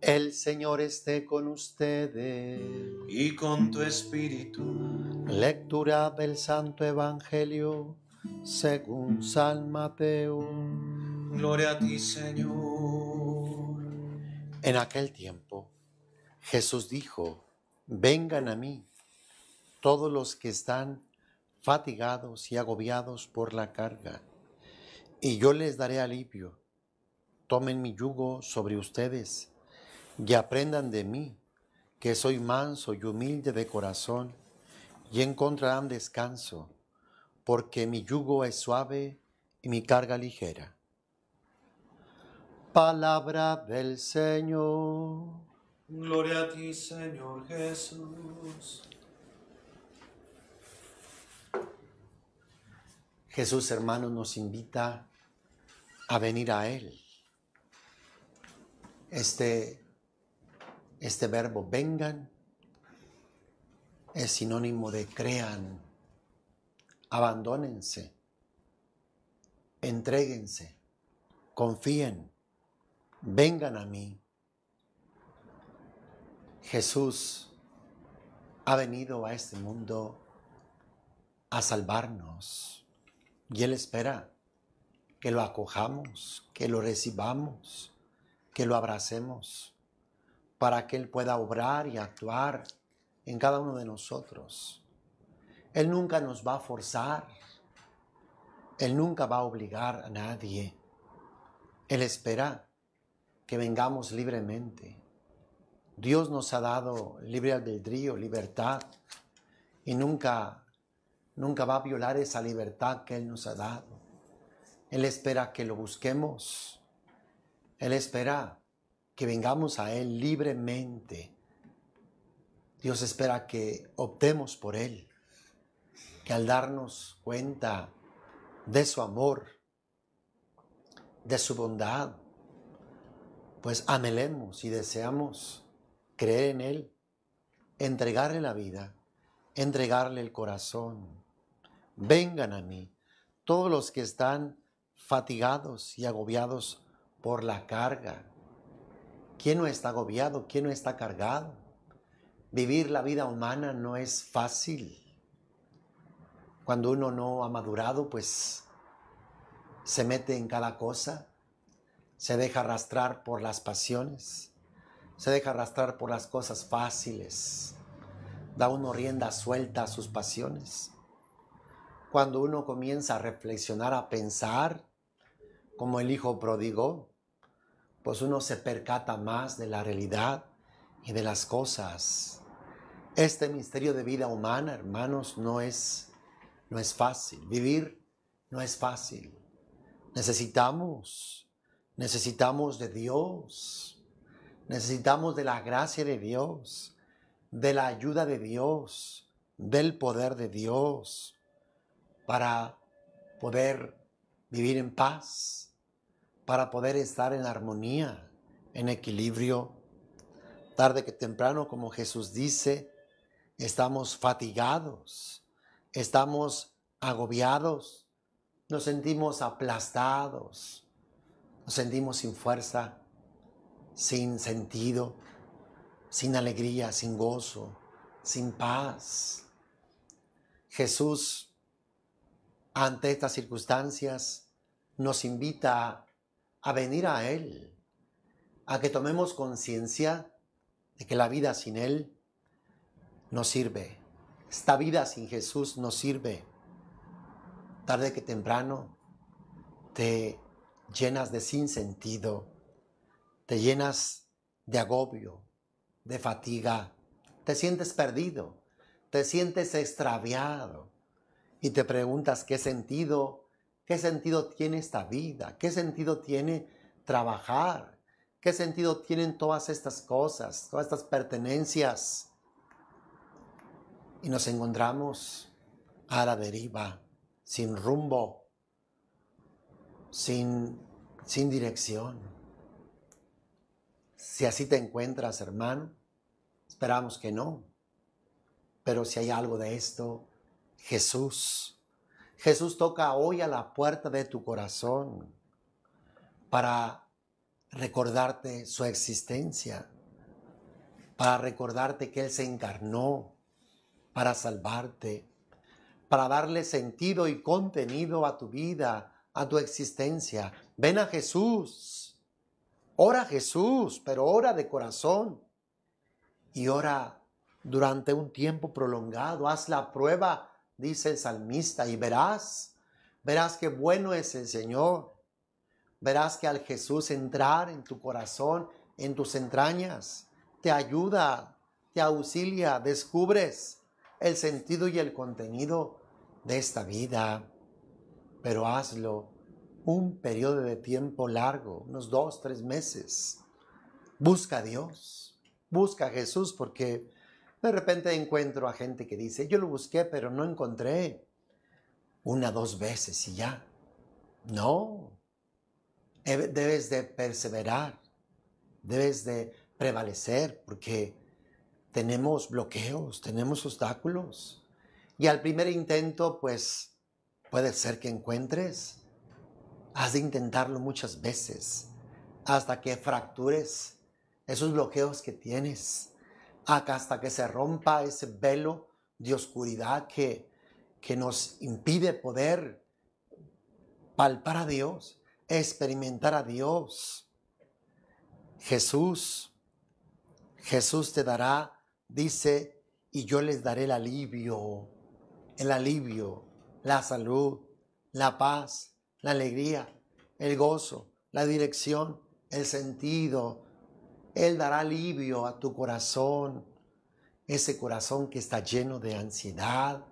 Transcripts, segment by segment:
El Señor esté con ustedes. Y con tu espíritu. Lectura del Santo Evangelio según San Mateo. Gloria a ti, Señor. En aquel tiempo, Jesús dijo, vengan a mí todos los que están fatigados y agobiados por la carga, y yo les daré alivio. Tomen mi yugo sobre ustedes y aprendan de mí, que soy manso y humilde de corazón, y encontrarán descanso, porque mi yugo es suave y mi carga ligera. Palabra del Señor. Gloria a ti, Señor Jesús. Jesús, hermano, nos invita a venir a Él. Este este verbo vengan es sinónimo de crean, abandónense, entréguense, confíen, vengan a mí. Jesús ha venido a este mundo a salvarnos y Él espera que lo acojamos, que lo recibamos, que lo abracemos para que Él pueda obrar y actuar en cada uno de nosotros. Él nunca nos va a forzar. Él nunca va a obligar a nadie. Él espera que vengamos libremente. Dios nos ha dado libre albedrío, libertad, y nunca, nunca va a violar esa libertad que Él nos ha dado. Él espera que lo busquemos. Él espera que vengamos a Él libremente. Dios espera que optemos por Él, que al darnos cuenta de su amor, de su bondad, pues amelemos y deseamos creer en Él, entregarle la vida, entregarle el corazón. Vengan a mí todos los que están fatigados y agobiados por la carga ¿Quién no está agobiado? ¿Quién no está cargado? Vivir la vida humana no es fácil. Cuando uno no ha madurado, pues se mete en cada cosa, se deja arrastrar por las pasiones, se deja arrastrar por las cosas fáciles, da uno rienda suelta a sus pasiones. Cuando uno comienza a reflexionar, a pensar, como el hijo prodigó, pues uno se percata más de la realidad y de las cosas. Este misterio de vida humana, hermanos, no es, no es fácil. Vivir no es fácil. Necesitamos, necesitamos de Dios. Necesitamos de la gracia de Dios, de la ayuda de Dios, del poder de Dios, para poder vivir en paz, para poder estar en armonía, en equilibrio. Tarde que temprano, como Jesús dice, estamos fatigados, estamos agobiados, nos sentimos aplastados, nos sentimos sin fuerza, sin sentido, sin alegría, sin gozo, sin paz. Jesús, ante estas circunstancias, nos invita a, a venir a Él, a que tomemos conciencia de que la vida sin Él no sirve. Esta vida sin Jesús no sirve. Tarde que temprano te llenas de sinsentido, te llenas de agobio, de fatiga, te sientes perdido, te sientes extraviado y te preguntas qué sentido ¿Qué sentido tiene esta vida? ¿Qué sentido tiene trabajar? ¿Qué sentido tienen todas estas cosas, todas estas pertenencias? Y nos encontramos a la deriva, sin rumbo, sin, sin dirección. Si así te encuentras, hermano, esperamos que no. Pero si hay algo de esto, Jesús Jesús toca hoy a la puerta de tu corazón para recordarte su existencia, para recordarte que Él se encarnó para salvarte, para darle sentido y contenido a tu vida, a tu existencia. Ven a Jesús, ora Jesús, pero ora de corazón y ora durante un tiempo prolongado. Haz la prueba dice el salmista, y verás, verás qué bueno es el Señor, verás que al Jesús entrar en tu corazón, en tus entrañas, te ayuda, te auxilia, descubres el sentido y el contenido de esta vida. Pero hazlo un periodo de tiempo largo, unos dos, tres meses. Busca a Dios, busca a Jesús porque de repente encuentro a gente que dice, yo lo busqué pero no encontré una, dos veces y ya. No, debes de perseverar, debes de prevalecer porque tenemos bloqueos, tenemos obstáculos. Y al primer intento, pues puede ser que encuentres. Has de intentarlo muchas veces hasta que fractures esos bloqueos que tienes hasta que se rompa ese velo de oscuridad que, que nos impide poder palpar a Dios, experimentar a Dios. Jesús, Jesús te dará, dice, y yo les daré el alivio, el alivio, la salud, la paz, la alegría, el gozo, la dirección, el sentido, él dará alivio a tu corazón, ese corazón que está lleno de ansiedad,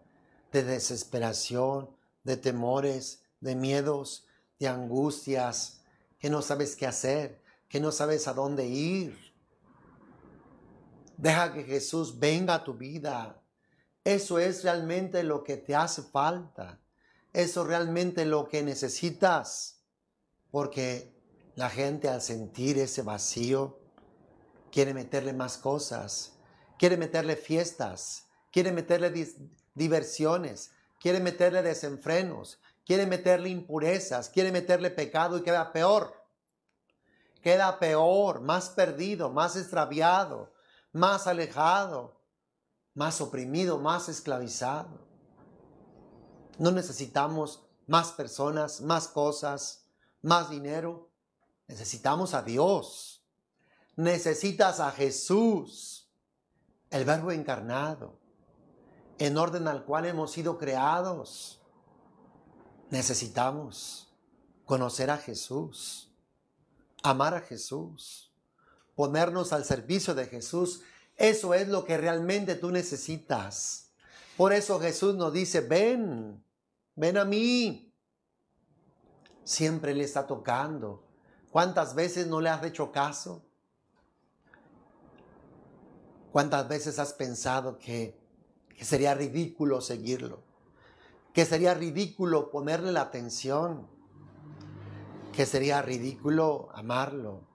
de desesperación, de temores, de miedos, de angustias, que no sabes qué hacer, que no sabes a dónde ir. Deja que Jesús venga a tu vida. Eso es realmente lo que te hace falta. Eso es realmente lo que necesitas. Porque la gente al sentir ese vacío, quiere meterle más cosas, quiere meterle fiestas, quiere meterle diversiones, quiere meterle desenfrenos, quiere meterle impurezas, quiere meterle pecado y queda peor. Queda peor, más perdido, más extraviado, más alejado, más oprimido, más esclavizado. No necesitamos más personas, más cosas, más dinero. Necesitamos a Dios necesitas a Jesús, el verbo encarnado, en orden al cual hemos sido creados. Necesitamos conocer a Jesús, amar a Jesús, ponernos al servicio de Jesús. Eso es lo que realmente tú necesitas. Por eso Jesús nos dice, ven, ven a mí. Siempre le está tocando. ¿Cuántas veces no le has hecho caso? ¿Cuántas veces has pensado que, sería ridículo seguirlo? Que sería ridículo ponerle la atención. Que sería ridículo amarlo.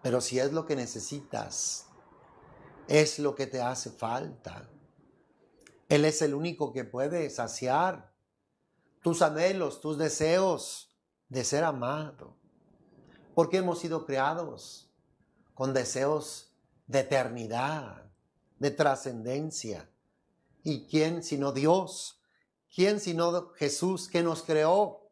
Pero si es lo que necesitas, es lo que te hace falta. Él es el único que puede saciar tus anhelos, tus deseos de ser amado. Porque hemos sido creados con deseos de eternidad, de trascendencia. ¿Y quién sino Dios? ¿Quién sino Jesús que nos creó?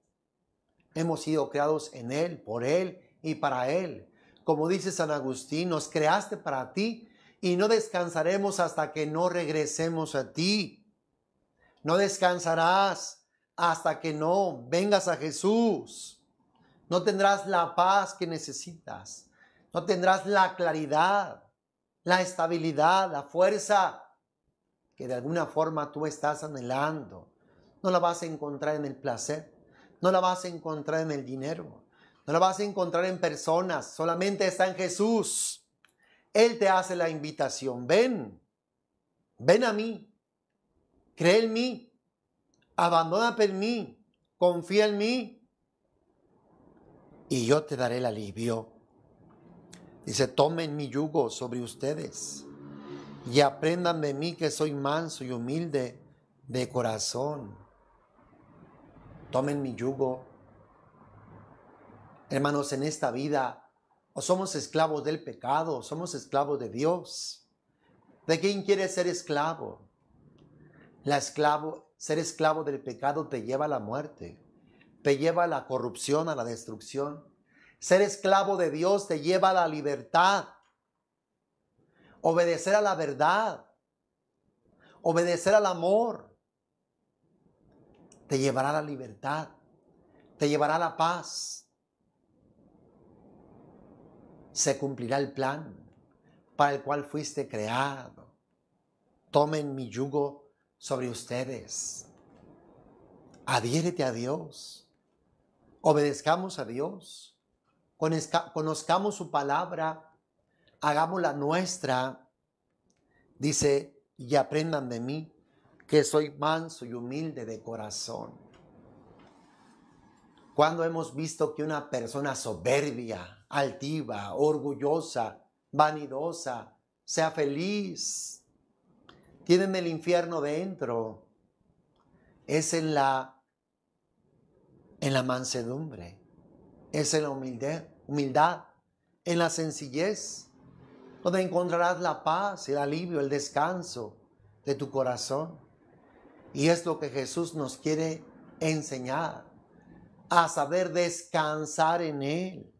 Hemos sido creados en Él, por Él y para Él. Como dice San Agustín, nos creaste para ti y no descansaremos hasta que no regresemos a ti. No descansarás hasta que no vengas a Jesús. No tendrás la paz que necesitas. No tendrás la claridad la estabilidad, la fuerza que de alguna forma tú estás anhelando. No la vas a encontrar en el placer, no la vas a encontrar en el dinero, no la vas a encontrar en personas, solamente está en Jesús. Él te hace la invitación, ven, ven a mí, cree en mí, abandona en mí, confía en mí y yo te daré el alivio. Dice, tomen mi yugo sobre ustedes y aprendan de mí que soy manso y humilde de corazón. Tomen mi yugo. Hermanos, en esta vida o somos esclavos del pecado, somos esclavos de Dios. ¿De quién quiere ser esclavo? La esclavo, ser esclavo del pecado te lleva a la muerte, te lleva a la corrupción, a la destrucción. Ser esclavo de Dios te lleva a la libertad. Obedecer a la verdad. Obedecer al amor. Te llevará a la libertad. Te llevará a la paz. Se cumplirá el plan para el cual fuiste creado. Tomen mi yugo sobre ustedes. Adhiérete a Dios. Obedezcamos a Dios conozcamos su palabra, hagámosla nuestra. Dice, y aprendan de mí, que soy manso y humilde de corazón. Cuando hemos visto que una persona soberbia, altiva, orgullosa, vanidosa, sea feliz, tienen el infierno dentro, es en la, en la mansedumbre, es en la humildad humildad, en la sencillez, donde encontrarás la paz, el alivio, el descanso de tu corazón. Y es lo que Jesús nos quiere enseñar, a saber descansar en Él,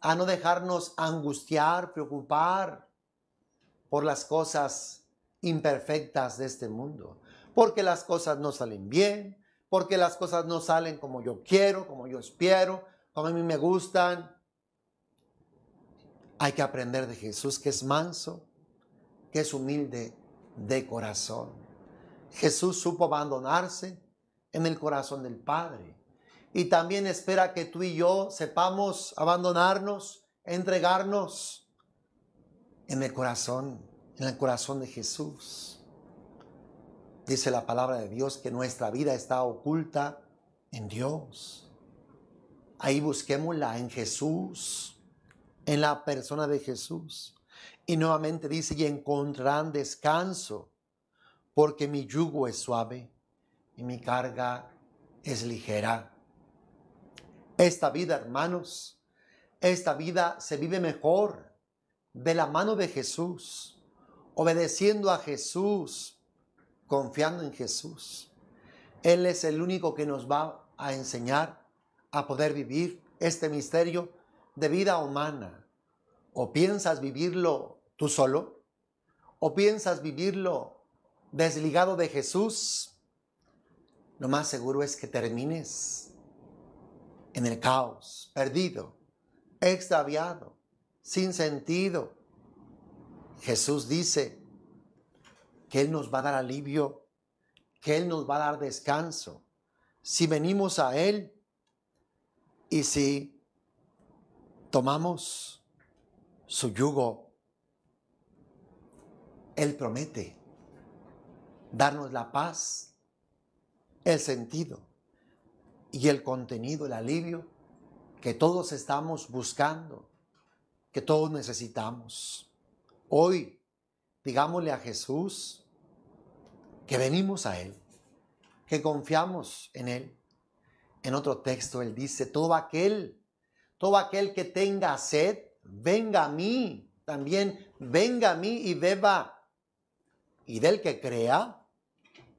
a no dejarnos angustiar, preocupar por las cosas imperfectas de este mundo, porque las cosas no salen bien, porque las cosas no salen como yo quiero, como yo espero, a mí me gustan. Hay que aprender de Jesús que es manso, que es humilde de corazón. Jesús supo abandonarse en el corazón del Padre. Y también espera que tú y yo sepamos abandonarnos, entregarnos en el corazón, en el corazón de Jesús. Dice la palabra de Dios que nuestra vida está oculta en Dios. Ahí busquémosla en Jesús, en la persona de Jesús. Y nuevamente dice, y encontrarán descanso, porque mi yugo es suave y mi carga es ligera. Esta vida, hermanos, esta vida se vive mejor de la mano de Jesús, obedeciendo a Jesús, confiando en Jesús. Él es el único que nos va a enseñar a poder vivir este misterio de vida humana? ¿O piensas vivirlo tú solo? ¿O piensas vivirlo desligado de Jesús? Lo más seguro es que termines en el caos, perdido, extraviado, sin sentido. Jesús dice que Él nos va a dar alivio, que Él nos va a dar descanso. Si venimos a Él, y si tomamos su yugo, Él promete darnos la paz, el sentido y el contenido, el alivio que todos estamos buscando, que todos necesitamos. Hoy, digámosle a Jesús que venimos a Él, que confiamos en Él en otro texto él dice, todo aquel, todo aquel que tenga sed, venga a mí, también venga a mí y beba. Y del que crea,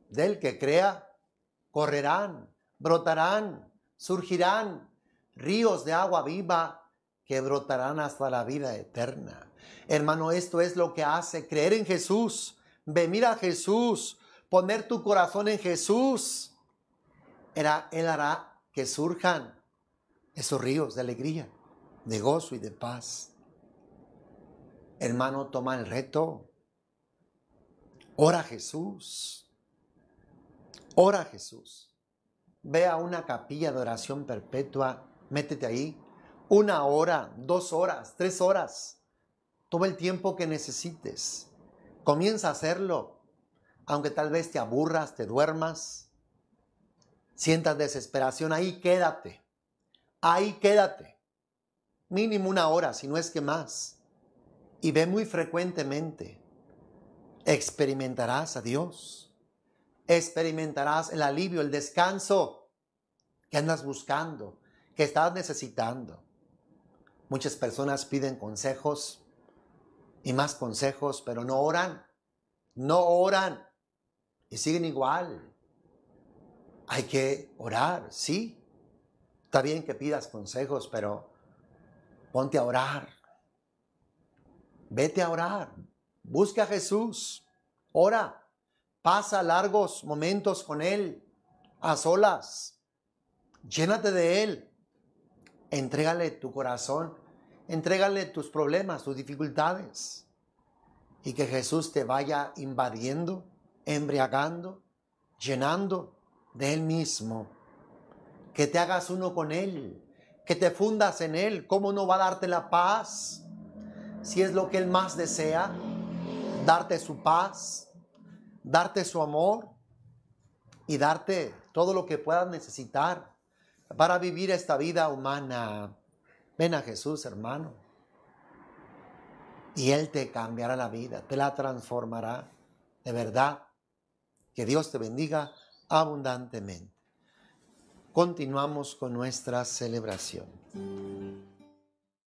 del que crea, correrán, brotarán, surgirán ríos de agua viva que brotarán hasta la vida eterna. Hermano, esto es lo que hace creer en Jesús, venir a Jesús, poner tu corazón en Jesús. Era, él hará que surjan esos ríos de alegría, de gozo y de paz. Hermano, toma el reto. Ora Jesús. Ora Jesús. Ve a una capilla de oración perpetua. Métete ahí. Una hora, dos horas, tres horas. Todo el tiempo que necesites. Comienza a hacerlo. Aunque tal vez te aburras, te duermas sientas desesperación, ahí quédate. Ahí quédate. Mínimo una hora, si no es que más. Y ve muy frecuentemente. Experimentarás a Dios. Experimentarás el alivio, el descanso que andas buscando, que estás necesitando. Muchas personas piden consejos y más consejos, pero no oran. No oran. Y siguen igual hay que orar, sí. Está bien que pidas consejos, pero ponte a orar. Vete a orar. Busca a Jesús. Ora. Pasa largos momentos con Él, a solas. Llénate de Él. Entrégale tu corazón. Entrégale tus problemas, tus dificultades. Y que Jesús te vaya invadiendo, embriagando, llenando de Él mismo, que te hagas uno con Él, que te fundas en Él. ¿Cómo no va a darte la paz? Si es lo que Él más desea, darte su paz, darte su amor y darte todo lo que puedas necesitar para vivir esta vida humana. Ven a Jesús, hermano. Y Él te cambiará la vida, te la transformará. De verdad. Que Dios te bendiga abundantemente. Continuamos con nuestra celebración.